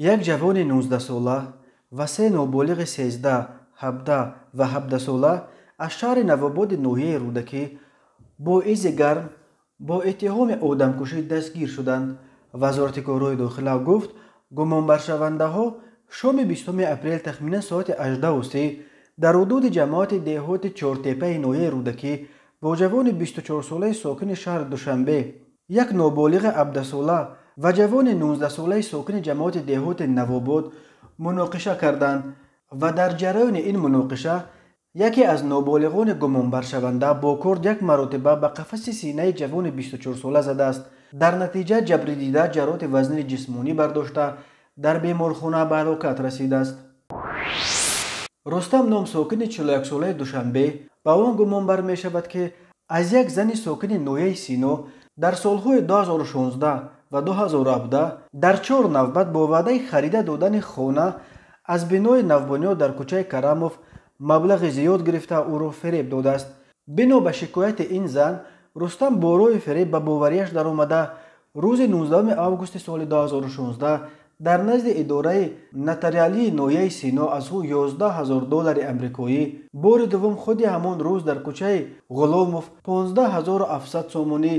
як ҷавони 19сола ва се ноболиғи 13 17 ва 17сола аз шаҳри навободи ноҳияи рудакӣ бо изи гарм бо иттиҳоми одамкушӣ дастгир шуданд вазорати корҳои дохила гуфт гумонбаршавандаҳо шоми 20 апрел тахминан соати 83 дар ҳудуди ҷамоати деҳоти чортепаи ноҳияи рудакӣ бо ҷавони 24солаи сокини шаҳри душанбе як ноболиғи абдасола ва ҷавони нздсолаи сокини ҷамоати деҳоти навобод муноқиша карданд ва дар ҷараёни ин муноқиша яке аз ноболиғони гумонбаршаванда бо корд як маротиба ба қафаси синаи ҷавони бистучорсола задааст дар натиҷа ҷабридида ҷароти вазнини ҷисмонӣ бардошта дар беморхона ба ҳалокат расидааст рустам ном сокини чсолаи душанбе ба он гумонбар мешавад ки аз як зани сокини ноҳияи сино дар солҳои 2016 ва 2017 дар чор навбат бо ваъдаи харида додани хона аз бинои навбуньёд дар кӯчаи карамов маблағи зиёд гирифта ӯро фиреб додааст бино ба шикояти ин зан рустам борои фиреб ба боварияш даромада рӯзи 19 августи соли 2016 дар назди идораи нотариалии ноҳияи сино аз ӯ 11000 доллари амрикоӣ бори дуввум худи ҳамон рӯз дар кӯчаи ғуломов 15700 сомонӣ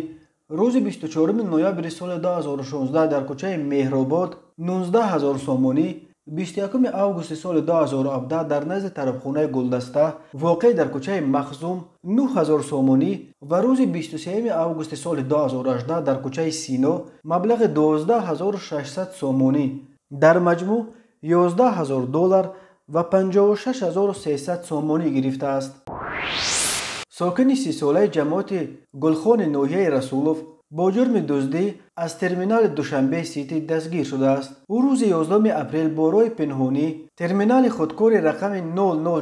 рӯзи 24 ноябри соли 2016 дар кӯчаи меҳробод 19000 сомонӣ 21 августи соли 2017 дар назди тарабхонаи гулдаста воқеъ дар кӯчаи махзум 9000 сомонӣ ва рӯзи 23 августи соли 2018 дар кӯчаи сино маблағи 12600 сомонӣ дар маҷмӯъ 11000 доллар ва 56300 сомонӣ гирифтааст ساکن ساله جماعت گلخان نوحیه رسولوف با جرم دزدی از ترمینال دوشنبه سیتی دستگیر شده است او روز 11 اپریل بارای پنهونی ترمینال خودکار رقم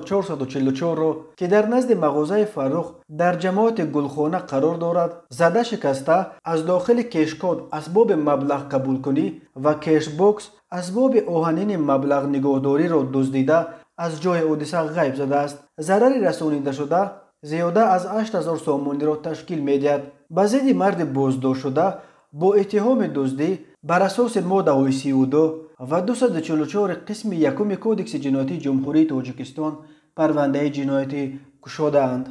00444 را که در نزد مغازه فروخ در جماعت گلخانه قرار دارد زده شکسته از داخل کشکاد باب مبلغ قبول کنی و کش باکس باب اوهنین مبلغ نگاهداری را دزدیده از جای اودیسا غیب زده است ضرر رسانیده شده зиёда аз 8000 сомониро ташкил медиҳад ба зидди марди боздоштшуда бо иттиҳоми дуздӣ бар асоси модда 32 ва 244 қисми якуми кодекси ҷинояти ҷумҳурии тоҷикистон парвандаи ҷинояти кушодаанд